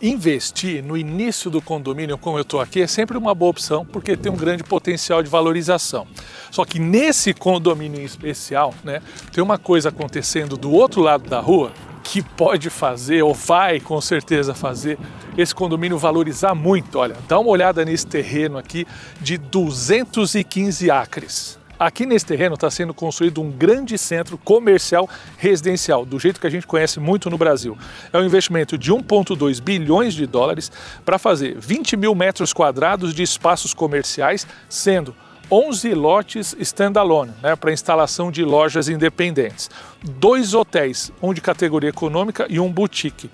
investir no início do condomínio, como eu estou aqui, é sempre uma boa opção porque tem um grande potencial de valorização. Só que nesse condomínio em especial, né, tem uma coisa acontecendo do outro lado da rua que pode fazer, ou vai com certeza fazer, esse condomínio valorizar muito. Olha, dá uma olhada nesse terreno aqui de 215 acres. Aqui nesse terreno está sendo construído um grande centro comercial residencial, do jeito que a gente conhece muito no Brasil. É um investimento de 1,2 bilhões de dólares para fazer 20 mil metros quadrados de espaços comerciais, sendo 11 lotes standalone, né, para instalação de lojas independentes, dois hotéis, um de categoria econômica e um boutique.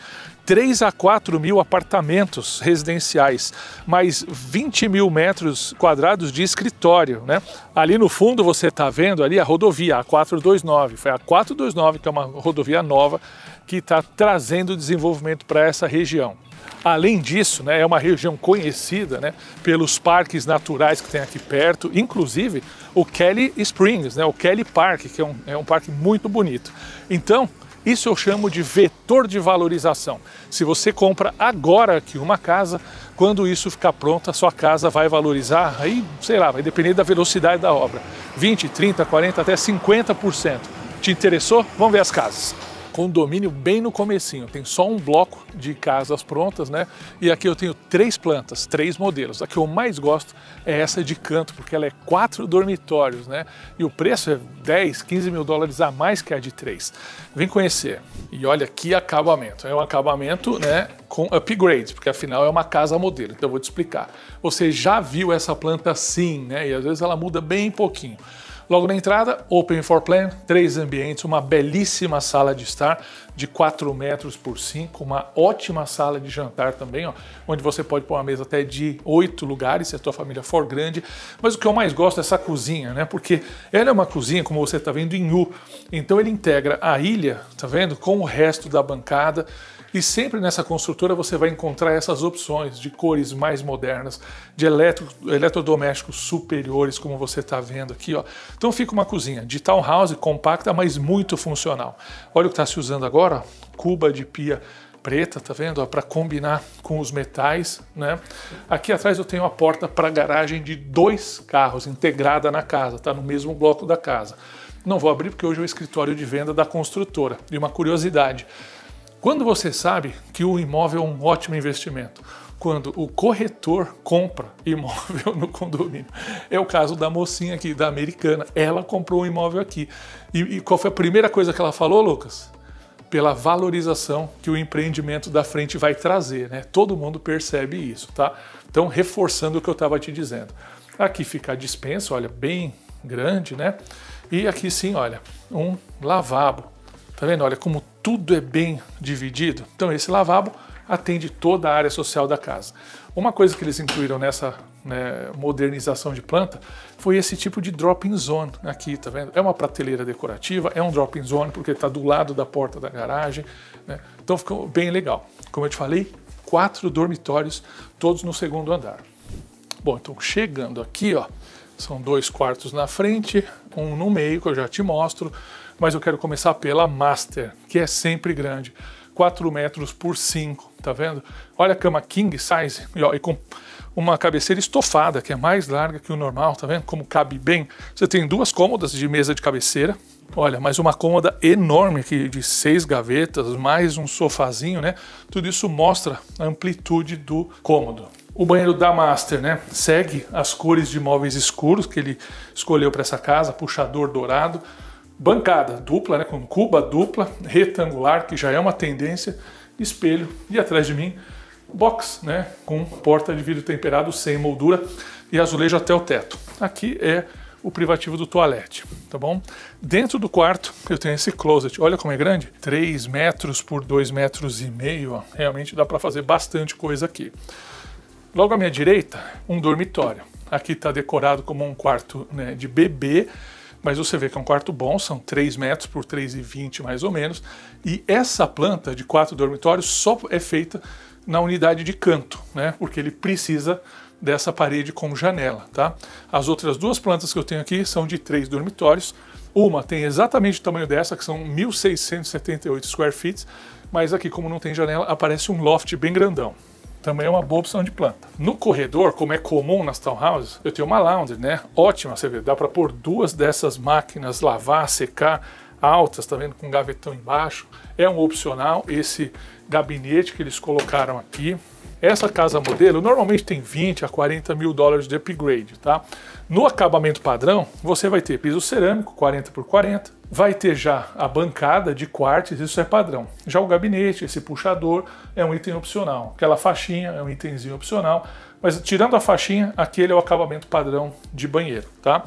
3 a 4 mil apartamentos residenciais, mais 20 mil metros quadrados de escritório. Né? Ali no fundo você está vendo ali a rodovia A429. Foi a 429, que é uma rodovia nova, que está trazendo desenvolvimento para essa região. Além disso, né, é uma região conhecida né, pelos parques naturais que tem aqui perto, inclusive o Kelly Springs, né, o Kelly Park, que é um, é um parque muito bonito. Então, isso eu chamo de vetor de valorização. Se você compra agora aqui uma casa, quando isso ficar pronto, a sua casa vai valorizar, aí, sei lá, vai depender da velocidade da obra. 20, 30, 40, até 50%. Te interessou? Vamos ver as casas condomínio bem no comecinho. Tem só um bloco de casas prontas, né? E aqui eu tenho três plantas, três modelos. A que eu mais gosto é essa de canto, porque ela é quatro dormitórios, né? E o preço é 10, 15 mil dólares a mais que a de três. Vem conhecer. E olha que acabamento. É um acabamento, né? Com upgrade, porque afinal é uma casa modelo. Então eu vou te explicar. Você já viu essa planta assim, né? E às vezes ela muda bem pouquinho. Logo na entrada, Open for Plan, três ambientes, uma belíssima sala de estar de 4 metros por 5, uma ótima sala de jantar também, ó, onde você pode pôr uma mesa até de 8 lugares, se a tua família for grande. Mas o que eu mais gosto é essa cozinha, né? Porque ela é uma cozinha, como você está vendo, em U. Então ele integra a ilha, tá vendo? Com o resto da bancada. E sempre nessa construtora você vai encontrar essas opções de cores mais modernas, de eletro, eletrodomésticos superiores, como você está vendo aqui. Ó. Então fica uma cozinha de townhouse, compacta, mas muito funcional. Olha o que está se usando agora, cuba de pia preta, tá vendo? Para combinar com os metais, né? Aqui atrás eu tenho a porta para garagem de dois carros integrada na casa, tá no mesmo bloco da casa. Não vou abrir porque hoje é o escritório de venda da construtora. E uma curiosidade, quando você sabe que o imóvel é um ótimo investimento? Quando o corretor compra imóvel no condomínio. É o caso da mocinha aqui, da americana. Ela comprou um imóvel aqui. E, e qual foi a primeira coisa que ela falou, Lucas? pela valorização que o empreendimento da frente vai trazer, né? Todo mundo percebe isso, tá? Então, reforçando o que eu estava te dizendo. Aqui fica a dispensa, olha, bem grande, né? E aqui sim, olha, um lavabo. Tá vendo? Olha como tudo é bem dividido. Então esse lavabo atende toda a área social da casa. Uma coisa que eles incluíram nessa né, modernização de planta foi esse tipo de drop-in zone aqui, tá vendo? É uma prateleira decorativa, é um drop-in zone porque está do lado da porta da garagem, né? então ficou bem legal. Como eu te falei, quatro dormitórios, todos no segundo andar. Bom, então chegando aqui, ó, são dois quartos na frente, um no meio, que eu já te mostro, mas eu quero começar pela master, que é sempre grande. 4 metros por 5, tá vendo? Olha a cama king size, e, ó, e com uma cabeceira estofada, que é mais larga que o normal, tá vendo? Como cabe bem. Você tem duas cômodas de mesa de cabeceira, Olha, mais uma cômoda enorme aqui, de seis gavetas, mais um sofazinho, né? Tudo isso mostra a amplitude do cômodo o banheiro da Master, né? Segue as cores de móveis escuros que ele escolheu para essa casa, puxador dourado, bancada dupla, né? Com cuba dupla, retangular, que já é uma tendência, espelho e atrás de mim box, né? Com porta de vidro temperado sem moldura e azulejo até o teto. Aqui é o privativo do toalete, tá bom? Dentro do quarto eu tenho esse closet, olha como é grande, 3 metros por 2 metros e meio, ó. realmente dá para fazer bastante coisa aqui. Logo à minha direita, um dormitório. Aqui está decorado como um quarto né, de bebê, mas você vê que é um quarto bom, são 3 metros por 3,20 mais ou menos. E essa planta de quatro dormitórios só é feita na unidade de canto, né? Porque ele precisa dessa parede com janela, tá? As outras duas plantas que eu tenho aqui são de três dormitórios. Uma tem exatamente o tamanho dessa, que são 1.678 square feet, mas aqui, como não tem janela, aparece um loft bem grandão também é uma boa opção de planta. No corredor, como é comum nas townhouses, eu tenho uma laundry, né? Ótima, você vê, dá para pôr duas dessas máquinas, lavar, secar, altas, tá vendo, com gavetão embaixo. É um opcional esse gabinete que eles colocaram aqui. Essa casa modelo normalmente tem 20 a 40 mil dólares de upgrade, tá? No acabamento padrão, você vai ter piso cerâmico 40 por 40, vai ter já a bancada de quartos, isso é padrão. Já o gabinete, esse puxador, é um item opcional. Aquela faixinha é um itemzinho opcional, mas tirando a faixinha, aquele é o acabamento padrão de banheiro, tá?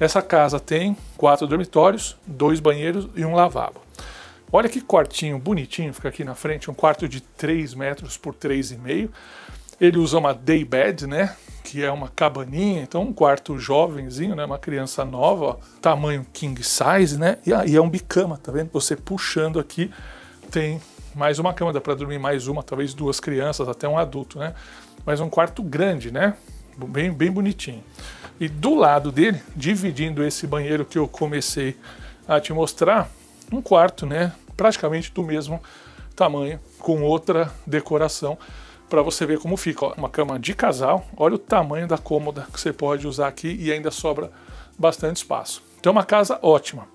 Essa casa tem quatro dormitórios, dois banheiros e um lavabo. Olha que quartinho bonitinho, fica aqui na frente, um quarto de 3 metros por 3,5. Ele usa uma day bed, né? Que é uma cabaninha, então um quarto jovenzinho, né? Uma criança nova, ó. tamanho king size, né? E aí é um bicama, tá vendo? Você puxando aqui tem mais uma cama, dá para dormir mais uma, talvez duas crianças, até um adulto, né? Mas um quarto grande, né? Bem, bem bonitinho. E do lado dele, dividindo esse banheiro que eu comecei a te mostrar, um quarto, né? Praticamente do mesmo tamanho, com outra decoração para você ver como fica. Ó, uma cama de casal, olha o tamanho da cômoda que você pode usar aqui e ainda sobra bastante espaço. Então é uma casa ótima.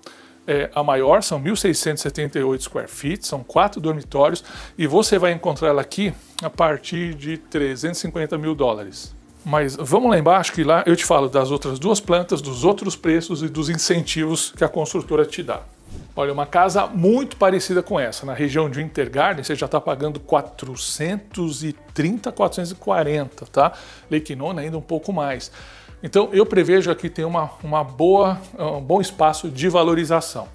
É, a maior são 1.678 square feet, são quatro dormitórios e você vai encontrar ela aqui a partir de 350 mil dólares. Mas vamos lá embaixo que lá eu te falo das outras duas plantas, dos outros preços e dos incentivos que a construtora te dá. Olha, uma casa muito parecida com essa, na região de Intergarden, você já está pagando 430, 440, tá? Nona ainda um pouco mais. Então eu prevejo aqui tem uma, uma boa, um bom espaço de valorização.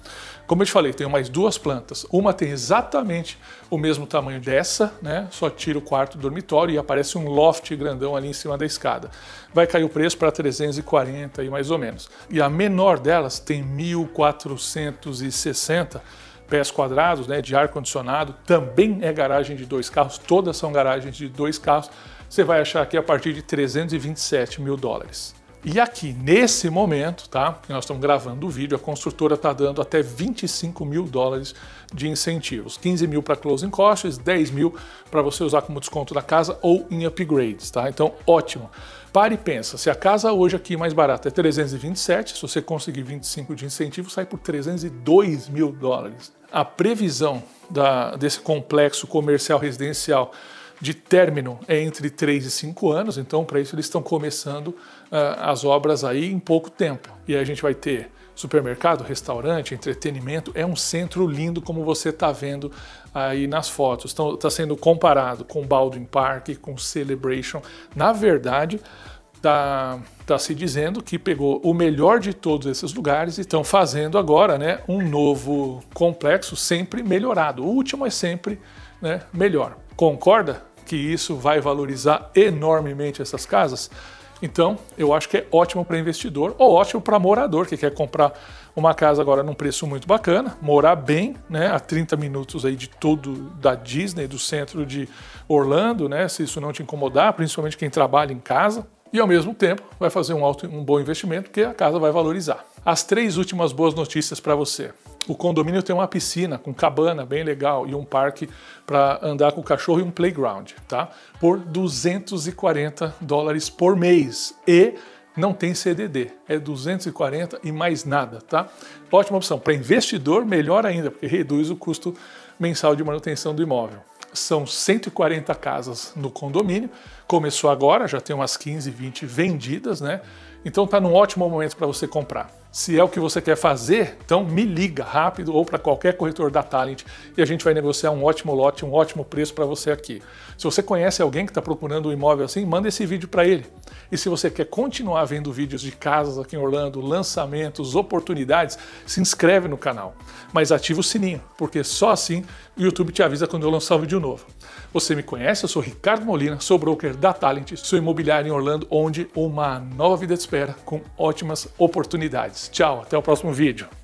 Como eu te falei, tenho mais duas plantas. Uma tem exatamente o mesmo tamanho dessa, né? Só tira o quarto do dormitório e aparece um loft grandão ali em cima da escada. Vai cair o preço para 340 e mais ou menos. E a menor delas tem 1460 pés quadrados, né, de ar condicionado, também é garagem de dois carros, todas são garagens de dois carros. Você vai achar aqui a partir de 327 mil dólares. E aqui, nesse momento, tá? Que nós estamos gravando o vídeo, a construtora está dando até 25 mil dólares de incentivos. 15 mil para closing costs, 10 mil para você usar como desconto da casa ou em upgrades, tá? Então, ótimo. Pare e pensa, se a casa hoje aqui mais barata é 327, se você conseguir 25 de incentivo, sai por 302 mil dólares. A previsão da, desse complexo comercial residencial de término é entre 3 e 5 anos, então para isso eles estão começando uh, as obras aí em pouco tempo. E aí a gente vai ter supermercado, restaurante, entretenimento, é um centro lindo como você está vendo aí nas fotos. Está então, sendo comparado com Baldwin Park, com Celebration. Na verdade, está tá se dizendo que pegou o melhor de todos esses lugares e estão fazendo agora né, um novo complexo sempre melhorado. O último é sempre né, melhor. Concorda que isso vai valorizar enormemente essas casas? Então, eu acho que é ótimo para investidor ou ótimo para morador que quer comprar uma casa agora num preço muito bacana, morar bem, né, a 30 minutos aí de todo da Disney, do centro de Orlando, né, se isso não te incomodar, principalmente quem trabalha em casa, e ao mesmo tempo vai fazer um, alto, um bom investimento porque a casa vai valorizar. As três últimas boas notícias para você. O condomínio tem uma piscina com cabana bem legal e um parque para andar com o cachorro e um playground, tá? Por 240 dólares por mês e não tem CDD, é 240 e mais nada, tá? Ótima opção. Para investidor, melhor ainda, porque reduz o custo mensal de manutenção do imóvel. São 140 casas no condomínio, Começou agora, já tem umas 15, 20 vendidas, né? Então está num ótimo momento para você comprar. Se é o que você quer fazer, então me liga rápido ou para qualquer corretor da Talent e a gente vai negociar um ótimo lote, um ótimo preço para você aqui. Se você conhece alguém que está procurando um imóvel assim, manda esse vídeo para ele. E se você quer continuar vendo vídeos de casas aqui em Orlando, lançamentos, oportunidades, se inscreve no canal. Mas ativa o sininho, porque só assim o YouTube te avisa quando eu lançar um vídeo novo. Você me conhece, eu sou Ricardo Molina, sou broker da Talent, sua imobiliária em Orlando, onde uma nova vida te espera com ótimas oportunidades. Tchau, até o próximo vídeo.